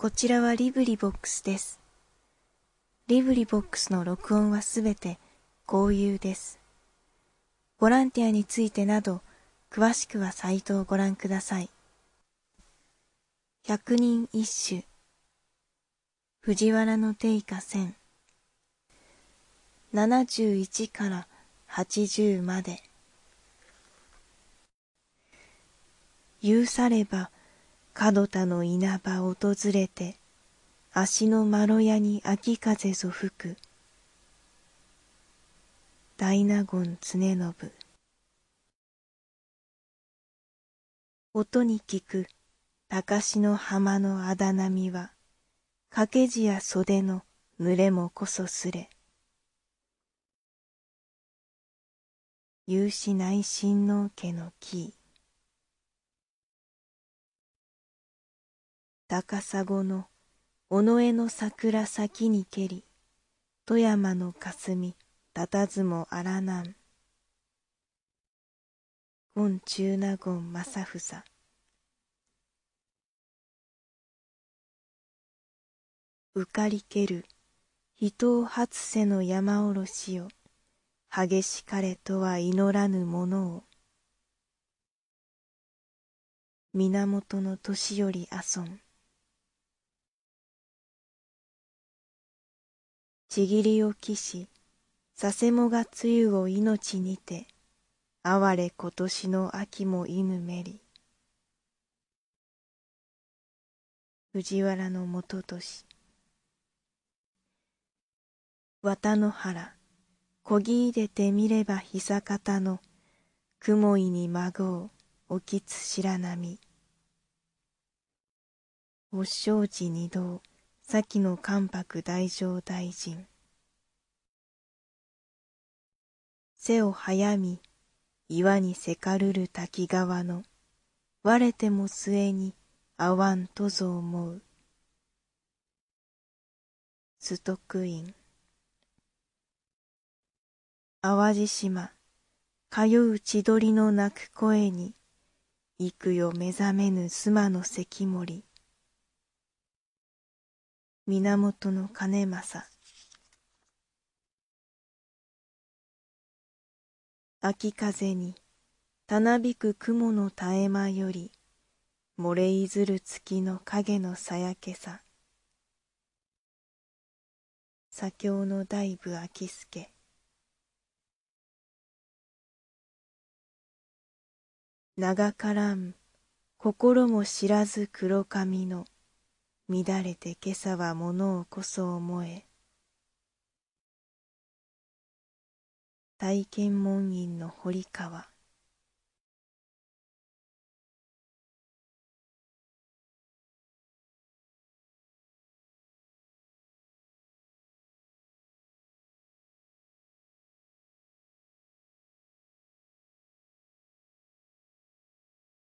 こちらはリブリボックスです。リブリボックスの録音はすべて公有です。ボランティアについてなど、詳しくはサイトをご覧ください。百人一首藤原の定価千71から80まで。許されば角田の稲葉訪れて足のまろやに秋風ぞ吹く大納言常信音に聞く高しの浜のあだ波は掛け地や袖の濡れもこそすれ有志内親王家の木高砂の尾上の桜先にけり富山の霞たたずもあらなん中納言正房受かりける人を初せの山おろしよ激しかれとは祈らぬものを源の年より遊んちぎりをきし、させもがつゆを命にて、哀れ今年の秋も犬めり。藤原の元年。綿野原、こぎ入れてみれば久方の、雲居に孫を、沖津白波。お正しょうじ二道。先の関白大乗大臣背を早み岩にせかるる滝川の割れても末にあわんとぞ思う須徳院淡路島通う千鳥の鳴く声に幾よ目覚めぬ妻の関森源兼政秋風にたなびく雲の絶え間より漏れいずる月の影のさやけさ左京の大部秋助長からん心も知らず黒髪の乱れて今朝は物をこそ思え大検門院の堀川